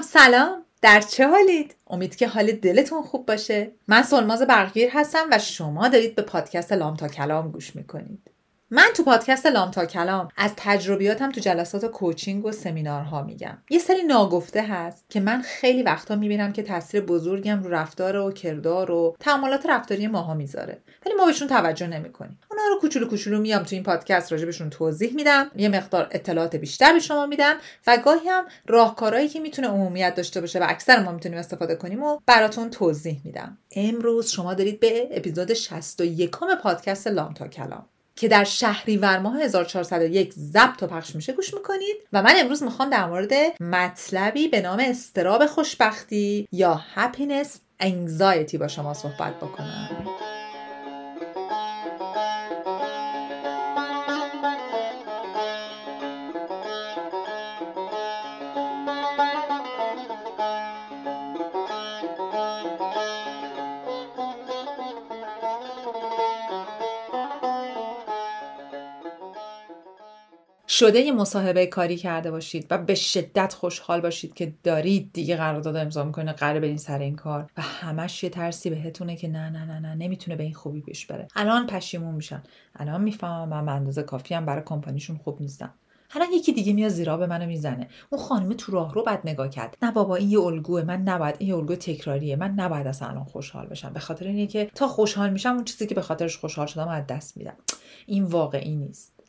سلام در چه حالید؟ امید که حال دلتون خوب باشه من سلماز برگیر هستم و شما دارید به پادکست لام تا کلام گوش میکنید من تو پادکست لام تا کلام از تجربیاتم تو جلسات کوچینگ و سمینارها میگم یه سری ناگفته هست که من خیلی وقتا میبینم که تاثیر بزرگم رو رفتار و کردار و تعاملات رفتاری ماها میذاره ولی ما بهشون توجه نمیکنیم اونا رو کوچولو کوچولو میام تو این پادکست راجبشون توضیح میدم یه مقدار اطلاعات بیشتر به شما میدم و گاهی هم راهکارهایی که میتونه عمومیت داشته باشه و اکثر ما میتونیم استفاده کنیم و براتون توضیح میدم امروز شما دارید به اپیزود 61 پادکست لام تا کلام که در شهری ماه 1401 ضبط و پخش میشه گوش میکنید و من امروز میخوام در مورد مطلبی به نام استراب خوشبختی یا happiness anxiety با شما صحبت بکنم شده یه مصاحبه کاری کرده باشید و به شدت خوشحال باشید که دارید دیگه قرارداد امضا میکنه قرار برین سر این کار و همش یه ترسی بهتونه که نه نه نه نه نمیتونه به این خوبی پیش بره الان پشیمون میشن الان میفهمم من به اندازه کافی هم برای کمپانیشون خوب نیستم الان یکی دیگه میاد زیرا به منو میزنه اون خانم تو راه رو بد نگاه کرد نه بابا این یه الگوه من نباید این یه الگو تکراریه من نباید از الان خوشحال بشم به خاطر اینه تا خوشحال میشم اون چیزی که به خاطرش خوشحال شدم از دست میدم این واقعی نیست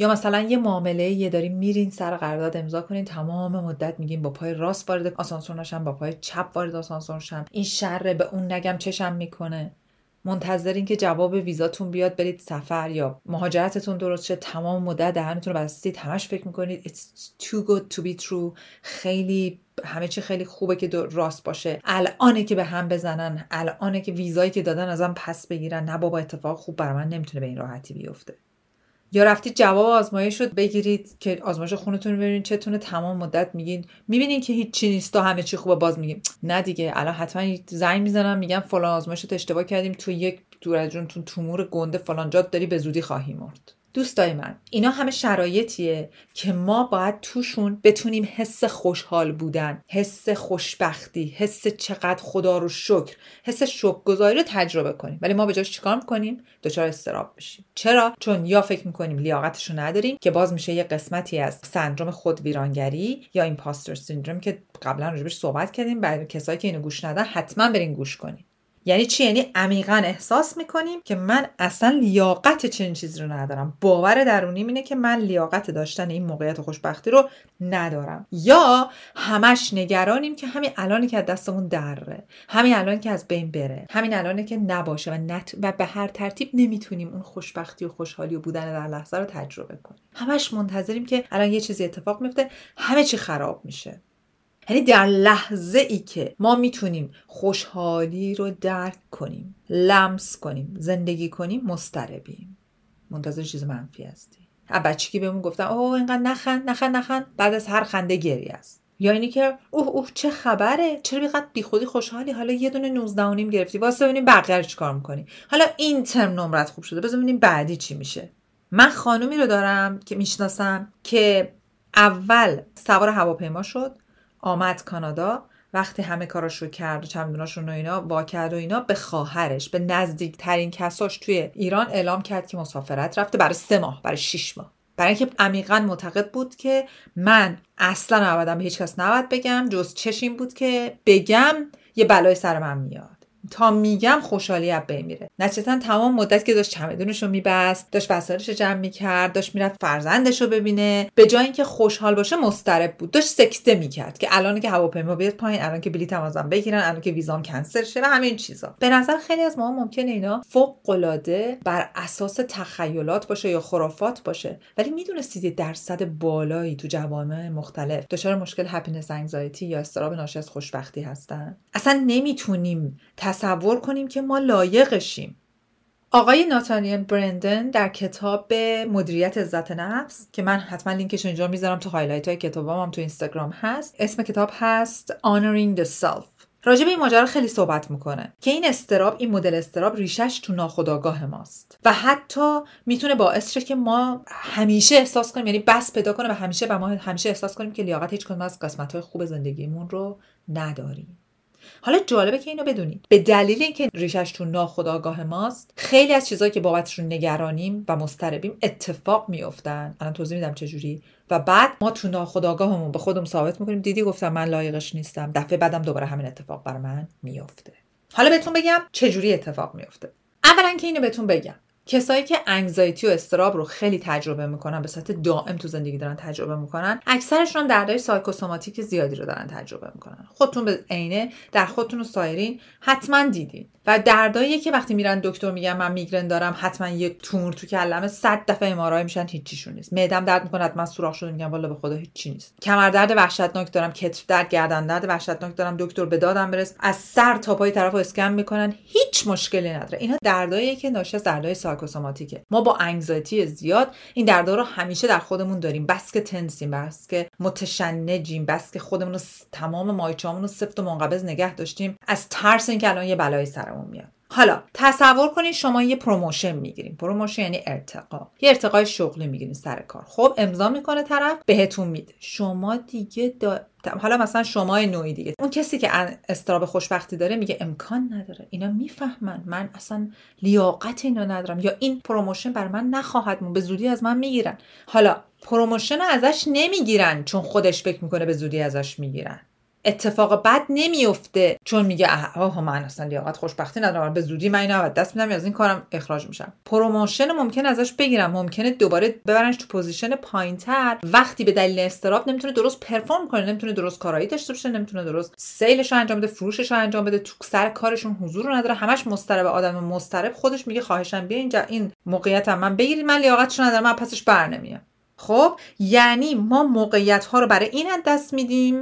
یا مثلا یه معامله یه داریم میرین سر قرارداد امضا کنین تمام مدت میگین با پای راست وارد آسانسور نشم با پای چپ وارد آسانسور شم این شر به اون نگم چشم میکنه منتظرین که جواب ویزاتون بیاد برید سفر یا مهاجرتتون درست شه تمام مدت دهنتون رو بستید همش فکر میکنید it's too good to be true خیلی همه چی خیلی خوبه که راست باشه الانه که به هم بزنن الان که ویزایی که دادن ازم پس بگیرن نه بابا اتفاق خوب برای من نمیتونه به این راحتی بیفته یا رفتید جواب آزمایش رو بگیرید که آزمایش خونتون رو ببینید چتونه تمام مدت میگین میبینین که هیچی نیست و همه چی خوبه باز میگین نه دیگه الان حتما زنگ میزنم میگم فلان رو اشتباه کردیم تو یک دور جونتون تومور گنده فلان جات داری به زودی خواهی مرد دوستای من اینا همه شرایطیه که ما باید توشون بتونیم حس خوشحال بودن حس خوشبختی حس چقدر خدا رو شکر حس شکرگذاری رو تجربه کنیم ولی ما به جاش چیکار میکنیم دچار استراب بشیم چرا چون یا فکر میکنیم لیاقتش رو نداریم که باز میشه یه قسمتی از سندروم خود ویرانگری یا ایمپاستر سیندروم که قبلا راجبش صحبت کردیم برای کسایی که اینو گوش ندن حتما برین گوش کنیم یعنی چی یعنی عمیقا احساس میکنیم که من اصلا لیاقت چنین چیزی رو ندارم باور درونیم اینه که من لیاقت داشتن این موقعیت خوشبختی رو ندارم یا همش نگرانیم که همین الانی که از دستمون دره همین الان که از بین بره همین الانی که نباشه و, نت... و به هر ترتیب نمیتونیم اون خوشبختی و خوشحالی و بودن در لحظه رو تجربه کنیم همش منتظریم که الان یه چیزی اتفاق میفته همه چی خراب میشه یعنی در لحظه ای که ما میتونیم خوشحالی رو درک کنیم لمس کنیم زندگی کنیم مستربیم منتظر چیز منفی هستیم از بچگی بهمون گفتن اوه اینقدر نخند نخند نخند بعد از هر خنده گریه است یا اینی که اوه اوه چه خبره چرا بیقدر بیخودی خوشحالی حالا یه دونه 19 گرفتی واسه ببینیم بقیه رو کار میکنی حالا این ترم نمرت خوب شده بذار ببینیم بعدی چی میشه من خانومی رو دارم که میشناسم که اول سوار هواپیما شد آمد کانادا وقتی همه کاراشو رو کرد و چمدوناشون و اینا با کرد و اینا به خواهرش به نزدیکترین کساش توی ایران اعلام کرد که مسافرت رفته برای سه ماه برای شیش ماه برای اینکه عمیقا معتقد بود که من اصلا نبادم به هیچ کس نباید بگم جز چشم این بود که بگم یه بلای سر من میاد تا میگم خوشحالی اب بمیره میره نتیجتا تمام مدت که داشت چمدونش رو میبست داشت وسایلش رو جمع میکرد داشت میرفت فرزندش رو ببینه به جای اینکه خوشحال باشه مضطرب بود داشت سکته میکرد که الان که هواپیما بیاد پایین الان که بلیط ازم بگیرن الان که ویزام کنسل شه و همین چیزا به نظر خیلی از ما ممکن اینا فوق العاده بر اساس تخیلات باشه یا خرافات باشه ولی میدونستید درصد بالایی تو جوامع مختلف دچار مشکل هپینس انگزایتی یا استراب ناشی از خوشبختی هستن اصلا نمیتونیم تصور کنیم که ما لایقشیم آقای ناتانیل برندن در کتاب مدیریت عزت نفس که من حتما لینکش اینجا میذارم تو هایلایت های کتابام هم تو اینستاگرام هست اسم کتاب هست Honoring the Self راجع به این ماجرا خیلی صحبت میکنه که این استراب این مدل استراب ریشش تو ناخودآگاه ماست و حتی میتونه باعث شه که ما همیشه احساس کنیم یعنی بس پیدا کنه و همیشه و ما همیشه احساس کنیم که لیاقت هیچ کدوم از های خوب زندگیمون رو نداریم حالا جالبه که اینو بدونید به دلیل اینکه ریشش تو ناخودآگاه ماست خیلی از چیزایی که بابتشون نگرانیم و مضطربیم اتفاق میافتن الان توضیح میدم چجوری و بعد ما تو ناخودآگاهمون به خودم ثابت میکنیم دیدی گفتم من لایقش نیستم دفعه بعدم دوباره همین اتفاق بر من میافته حالا بهتون بگم چجوری اتفاق میافته اولا که اینو بهتون بگم کسایی که انگزایتی و استراب رو خیلی تجربه میکنن به صورت دائم تو زندگی دارن تجربه میکنن اکثرشون هم دردهای سایکوسوماتیک زیادی رو دارن تجربه میکنن خودتون به عینه در خودتون و سایرین حتما دیدین و دردایی که وقتی میرن دکتر میگن من میگرن دارم حتما یه تومور تو کلمه صد دفعه امارای میشن هیچیشون نیست معدم درد میکنه حتما سوراخ شده میگن والا به خدا هیچی نیست کمر درد وحشتناک دارم کتف درد گردن درد وحشتناک دارم دکتر به دادم برس از سر تا پای طرف اسکن میکنن هیچ مشکلی نداره اینا دردایی که ناشی از دردای سایکوسوماتیکه ما با انگزایتی زیاد این دردا رو همیشه در خودمون داریم بس که تنسیم بس که متشنجیم بس که خودمون رو تمام مایچامون رو سفت و منقبض نگه داشتیم از ترس اینکه الان یه بلایی سرمون حالا تصور کنید شما یه پروموشن میگیریم پروموشن یعنی ارتقا یه ارتقای شغلی میگیریم سر کار خب امضا میکنه طرف بهتون میده شما دیگه دا... حالا مثلا شما نوعی دیگه اون کسی که استراب خوشبختی داره میگه امکان نداره اینا میفهمن من اصلا لیاقت اینو ندارم یا این پروموشن بر من نخواهد مون به زودی از من میگیرن حالا پروموشن ازش نمیگیرن چون خودش فکر میکنه به زودی ازش میگیرن اتفاق بد نمیفته چون میگه آها من اصلا لیاقت خوشبختی ندارم به زودی من اینو دست میدم یا از این کارم اخراج میشم پروموشن ممکن ازش بگیرم ممکنه دوباره ببرنش تو پوزیشن پایینتر وقتی به دلیل استراب نمیتونه درست پرفارم کنه نمیتونه درست کارایی داشته باشه نمیتونه درست سیلش رو انجام بده فروشش رو انجام بده تو سر کارشون حضور رو نداره همش مضطرب آدم مضطرب خودش میگه خواهشم بیا اینجا این موقعیتم من بگیرید من لیاقتش ندارم من پسش برنمیام خب یعنی ما موقعیت ها رو برای این دست میدیم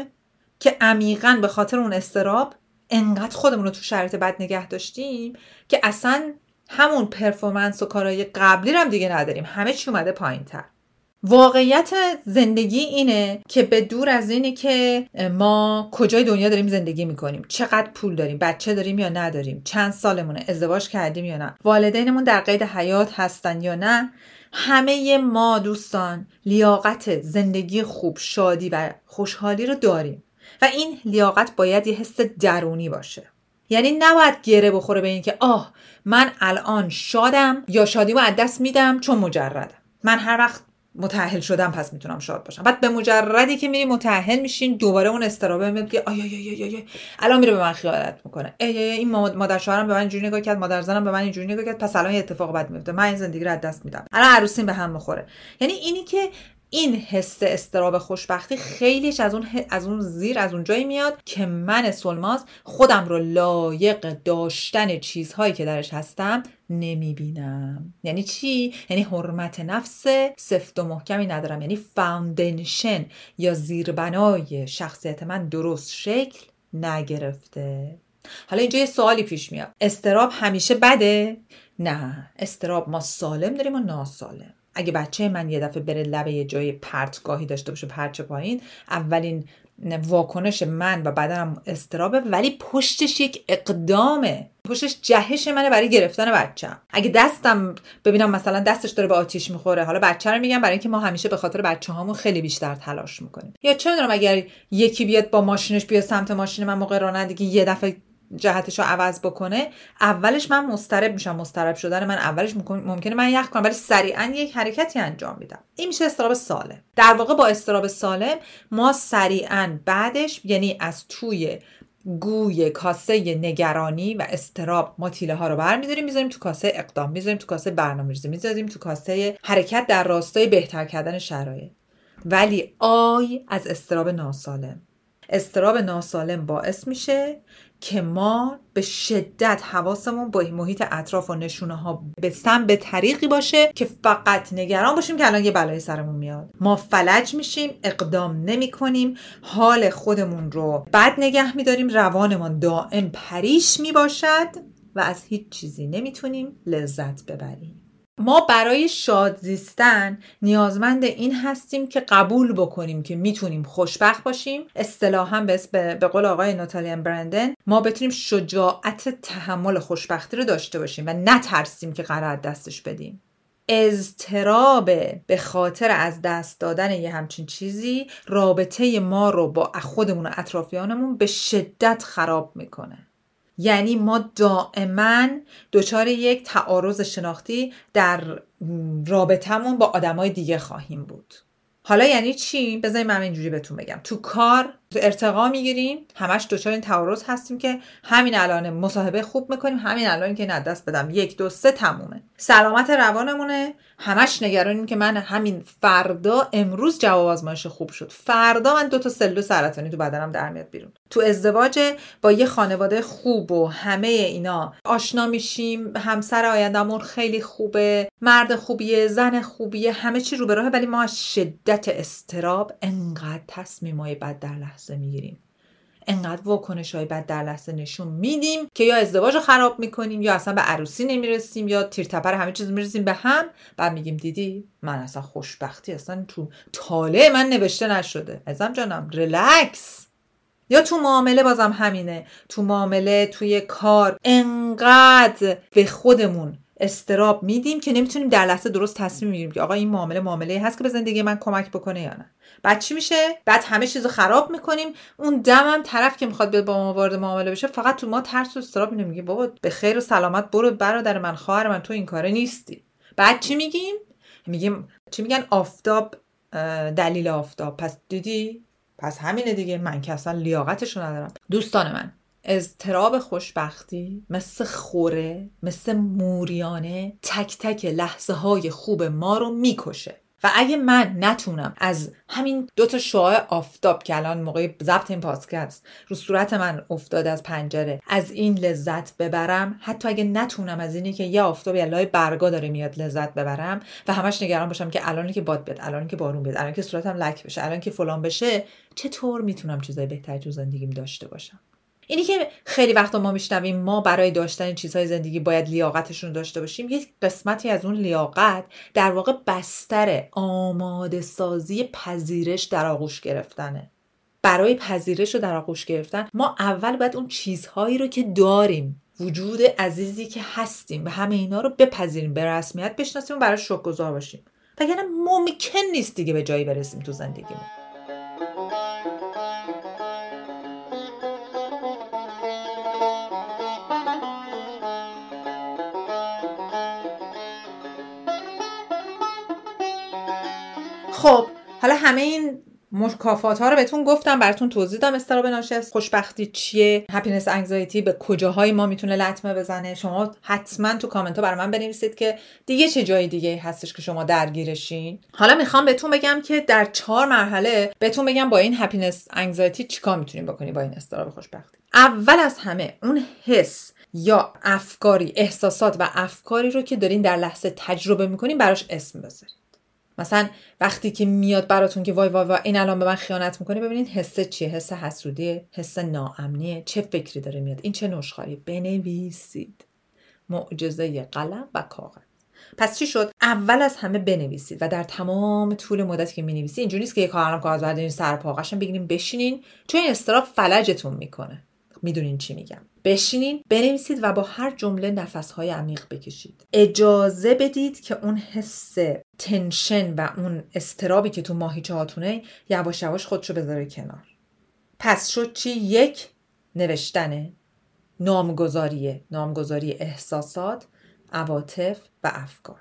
که عمیقا به خاطر اون استراب انقدر خودمون رو تو شرط بد نگه داشتیم که اصلا همون پرفورمنس و کارهای قبلی رو هم دیگه نداریم همه چی اومده پایین تر واقعیت زندگی اینه که به دور از اینه که ما کجای دنیا داریم زندگی میکنیم چقدر پول داریم بچه داریم یا نداریم چند سالمونه ازدواج کردیم یا نه والدینمون در قید حیات هستن یا نه همه ما دوستان لیاقت زندگی خوب شادی و خوشحالی رو داریم و این لیاقت باید یه حس درونی باشه یعنی نباید گره بخوره به اینکه آه من الان شادم یا شادیمو از دست میدم چون مجردم من هر وقت متأهل شدم پس میتونم شاد باشم بعد به مجردی که میری متأهل میشین دوباره اون استرابه میاد که آیا یا یا یا الان میره به من خیالت میکنه ای ای این مادر شوهرم به من اینجوری نگاه کرد مادر زنم به من اینجوری نگاه کرد پس الان یه اتفاق بد میفته من این زندگی رو از دست میدم الان عروسین به هم میخوره یعنی اینی که این حس استراب خوشبختی خیلیش از اون, از اون زیر از اون جایی میاد که من سلماز خودم رو لایق داشتن چیزهایی که درش هستم نمیبینم یعنی چی یعنی حرمت نفس سفت و محکمی ندارم یعنی فاندنشن یا زیربنای شخصیت من درست شکل نگرفته حالا اینجا یه سوالی پیش میاد استراب همیشه بده نه استراب ما سالم داریم و ناسالم اگه بچه من یه دفعه بره لبه یه جای پرتگاهی داشته باشه پرچه پایین اولین واکنش من و بدنم استرابه ولی پشتش یک اقدامه پشتش جهش منه برای گرفتن بچه اگه دستم ببینم مثلا دستش داره به آتیش میخوره حالا بچه رو میگم برای اینکه ما همیشه به خاطر بچه هامون خیلی بیشتر تلاش میکنیم یا چه میدونم اگر یکی بیاد با ماشینش بیاد سمت ماشین من موقع رانندگی یه دفعه جهتش رو عوض بکنه اولش من مسترب میشم مسترب شدن من اولش ممکنه من یخ کنم ولی سریعا یک حرکتی انجام میدم این میشه استراب سالم در واقع با استراب سالم ما سریعا بعدش یعنی از توی گوی کاسه نگرانی و استراب ما تیله ها رو برمیداریم میذاریم تو کاسه اقدام میذاریم تو کاسه ریزی میذاریم تو کاسه حرکت در راستای بهتر کردن شرایط ولی آی از استراب ناسالم استراب ناسالم باعث میشه که ما به شدت حواسمون با محیط اطراف و نشونه ها به سم به طریقی باشه که فقط نگران باشیم که الان یه بلای سرمون میاد ما فلج میشیم اقدام نمی کنیم حال خودمون رو بد نگه میداریم روانمان دائم پریش میباشد و از هیچ چیزی نمیتونیم لذت ببریم ما برای شاد زیستن نیازمند این هستیم که قبول بکنیم که میتونیم خوشبخت باشیم اصطلاحا به به قول آقای ناتالیان برندن ما بتونیم شجاعت تحمل خوشبختی رو داشته باشیم و نترسیم که قرار دستش بدیم اضطراب به خاطر از دست دادن یه همچین چیزی رابطه ما رو با خودمون و اطرافیانمون به شدت خراب میکنه یعنی ما دائما دچار یک تعارض شناختی در رابطمون با آدمای دیگه خواهیم بود حالا یعنی چی بذارید من اینجوری بهتون بگم تو کار ارتقا میگیریم همش دچار این تعارض هستیم که همین الان مصاحبه خوب میکنیم همین الان که ندست دست بدم یک دو سه تمومه سلامت روانمونه همش نگرانیم که من همین فردا امروز جواب آزمایش خوب شد فردا من دو تا سلول سرطانی تو بدنم در میاد بیرون تو ازدواج با یه خانواده خوب و همه اینا آشنا میشیم همسر آیندهمون خیلی خوبه مرد خوبیه زن خوبیه همه چی رو به راه ولی ما شدت استراب انقدر تصمیمای بد در لحظه میگیریم انقدر واکنش های بد در لحظه نشون میدیم که یا ازدواج رو خراب میکنیم یا اصلا به عروسی نمیرسیم یا تیرتپر همه چیز میرسیم به هم بعد میگیم دیدی من اصلا خوشبختی اصلا تو تاله من نوشته نشده ازم جانم ریلکس یا تو معامله بازم همینه تو معامله توی کار انقدر به خودمون استراب میدیم که نمیتونیم در لحظه درست تصمیم بگیریم که آقا این معامله معامله هست که به زندگی من کمک بکنه یا نه بعد چی میشه بعد همه چیز رو خراب میکنیم اون دمم طرف که میخواد به با ما وارد معامله بشه فقط تو ما ترس و استراب میده میگه بابا به خیر و سلامت برو برادر من خواهر من تو این کاره نیستی بعد چی میگیم میگیم چی میگن آفتاب دلیل آفتاب پس دیدی پس همینه دیگه من که اصلا لیاقتشو ندارم دوستان من اضطراب خوشبختی مثل خوره مثل موریانه تک تک لحظه های خوب ما رو میکشه و اگه من نتونم از همین دو تا شعاع آفتاب که الان موقع ضبط این پادکست رو صورت من افتاده از پنجره از این لذت ببرم حتی اگه نتونم از اینی که یه آفتاب یا لای برگا داره میاد لذت ببرم و همش نگران باشم که الان که باد بیاد الان که بارون بیاد الان که صورتم لک بشه الان که فلان بشه چطور میتونم چیزای بهتری تو زندگیم داشته باشم اینی که خیلی وقتا ما میشنویم ما برای داشتن چیزهای زندگی باید لیاقتشون داشته باشیم یک قسمتی از اون لیاقت در واقع بستر آماده سازی پذیرش در آغوش گرفتنه برای پذیرش رو در آغوش گرفتن ما اول باید اون چیزهایی رو که داریم وجود عزیزی که هستیم و همه اینا رو بپذیریم به رسمیت بشناسیم و براش شکرگزار باشیم وگرنه ممکن نیست دیگه به جایی برسیم تو زندگیمون همه این مکافات ها رو بهتون گفتم براتون توضیح دادم استراب ناشی از خوشبختی چیه هپینس انگزایتی به کجاهای ما میتونه لطمه بزنه شما حتما تو کامنت ها برای من بنویسید که دیگه چه جای دیگه هستش که شما درگیرشین حالا میخوام بهتون بگم که در چهار مرحله بهتون بگم با این هپینس انگزایتی چیکار میتونیم بکنیم با این استراب خوشبختی اول از همه اون حس یا افکاری احساسات و افکاری رو که دارین در لحظه تجربه میکنین براش اسم بذارید مثلا وقتی که میاد براتون که وای وای وای این الان به من خیانت میکنه ببینید حس چیه حس حسودی حس ناامنیه چه فکری داره میاد این چه نشخاری بنویسید معجزه قلم و کاغذ پس چی شد اول از همه بنویسید و در تمام طول مدتی که مینویسید اینجوری نیست که یه کارم کاغذ بردارین سر پاقشن بگیریم بشینین چون این استراف فلجتون میکنه میدونین چی میگم بشینین بنویسید و با هر جمله نفسهای عمیق بکشید اجازه بدید که اون حس تنشن و اون استرابی که تو ماهیچه هاتونه یواش یواش خودشو بذاره کنار پس شد چی یک نوشتن نامگذاریه نامگذاری احساسات عواطف و افکار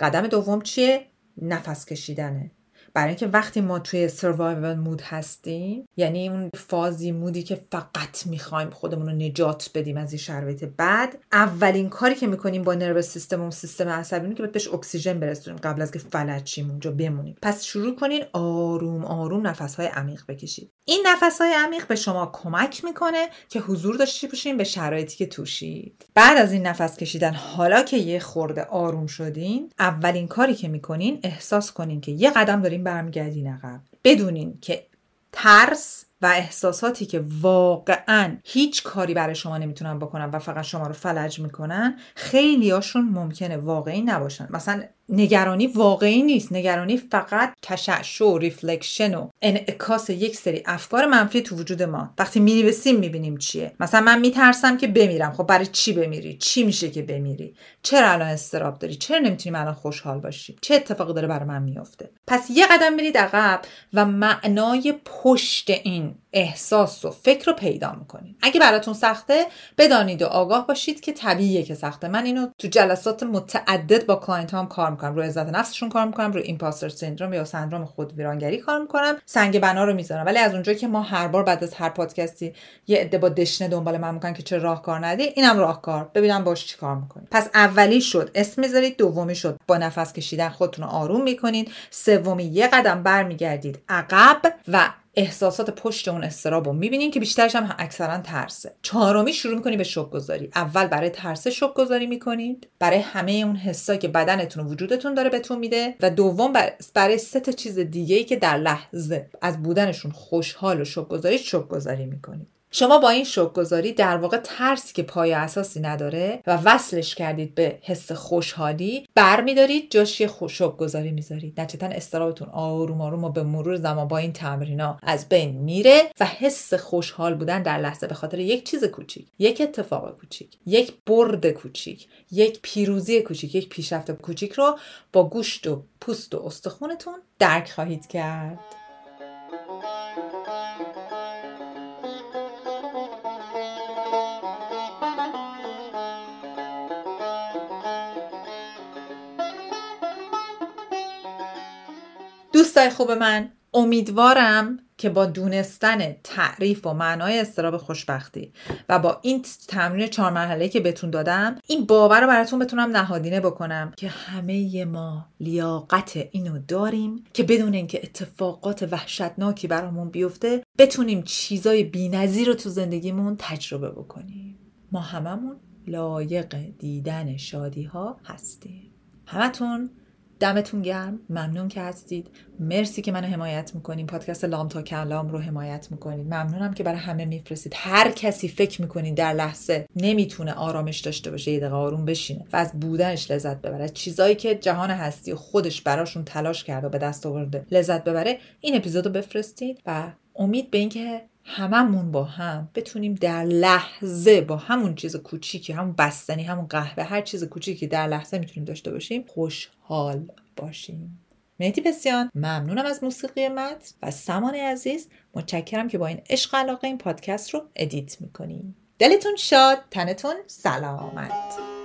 قدم دوم چیه نفس کشیدنه برای اینکه وقتی ما توی سروایوول مود هستیم یعنی اون فازی مودی که فقط میخوایم خودمون رو نجات بدیم از این شرایط بعد اولین کاری که میکنیم با نرو سیستم و سیستم عصبی که بهش اکسیژن برسونیم قبل از که فلج اونجا بمونیم پس شروع کنین آروم آروم های عمیق بکشید این نفس های عمیق به شما کمک میکنه که حضور داشته باشین به شرایطی که توشید بعد از این نفس کشیدن حالا که یه خورده آروم شدین اولین کاری که میکنین احساس کنین که یه قدم دارین برمیگردین عقب بدونین که ترس و احساساتی که واقعا هیچ کاری برای شما نمیتونن بکنن و فقط شما رو فلج میکنن خیلی هاشون ممکنه واقعی نباشن مثلا نگرانی واقعی نیست نگرانی فقط تشعشع و ریفلکشن و انعکاس یک سری افکار منفی تو وجود ما وقتی مینویسیم میبینیم چیه مثلا من میترسم که بمیرم خب برای چی بمیری چی میشه که بمیری چرا الان استراب داری چرا نمیتونیم الان خوشحال باشی چه اتفاقی داره برای من میفته پس یه قدم برید عقب و معنای پشت این احساس و فکر رو پیدا میکنید اگه براتون سخته بدانید و آگاه باشید که طبیعیه که سخته من اینو تو جلسات متعدد با کلاینت هم کار میکنم روی عزت نفسشون کار میکنم روی ایمپاستر سندروم یا سندروم خود ویرانگری کار میکنم سنگ بنا رو میذارم ولی از اونجایی که ما هر بار بعد از هر پادکستی یه عده با دشنه دنبال من میکنن که چه راهکار ندی اینم راهکار ببینم باش کار میکنید پس اولی شد اسم میذارید دومی شد با نفس کشیدن خودتون رو آروم میکنید سومی یه قدم برمیگردید عقب و احساسات پشت اون استراب رو میبینین که بیشترش هم اکثرا ترسه چهارمی شروع میکنی به شوک گذاری اول برای ترس شوک گذاری میکنید برای همه اون حسایی که بدنتون و وجودتون داره بهتون میده و دوم برای سه تا چیز دیگه ای که در لحظه از بودنشون خوشحال و شوک گذاری شوک گذاری میکنید شما با این شوک گذاری در واقع ترسی که پای اساسی نداره و وصلش کردید به حس خوشحالی برمیدارید جاش یه شوک گذاری میذارید نتیجتا استرابتون آروم آروم و به مرور زمان با این تمرینا از بین میره و حس خوشحال بودن در لحظه به خاطر یک چیز کوچیک یک اتفاق کوچیک یک برد کوچیک یک پیروزی کوچیک یک پیشرفت کوچیک رو با گوشت و پوست و استخونتون درک خواهید کرد دوستای خوب من امیدوارم که با دونستن تعریف و معنای استراب خوشبختی و با این تمرین چهار مرحله که بهتون دادم این باور رو براتون بتونم نهادینه بکنم که همه ما لیاقت اینو داریم که بدون اینکه اتفاقات وحشتناکی برامون بیفته بتونیم چیزای بی‌نظیر رو تو زندگیمون تجربه بکنیم ما هممون لایق دیدن شادی ها هستیم همتون دمتون گرم ممنون که هستید مرسی که منو حمایت میکنین پادکست لام تا کلام رو حمایت میکنین ممنونم که برای همه میفرستید هر کسی فکر میکنین در لحظه نمیتونه آرامش داشته باشه یه دقیقه آروم بشینه و از بودنش لذت ببره چیزایی که جهان هستی خودش براشون تلاش کرده و به دست آورده لذت ببره این اپیزودو بفرستید و امید به اینکه هممون با هم بتونیم در لحظه با همون چیز کوچیکی همون بستنی همون قهوه هر چیز کوچیکی در لحظه میتونیم داشته باشیم خوشحال باشیم مهدی بسیار ممنونم از موسیقی متن و سمان عزیز متشکرم که با این عشق علاقه این پادکست رو ادیت میکنیم دلتون شاد تنتون سلامت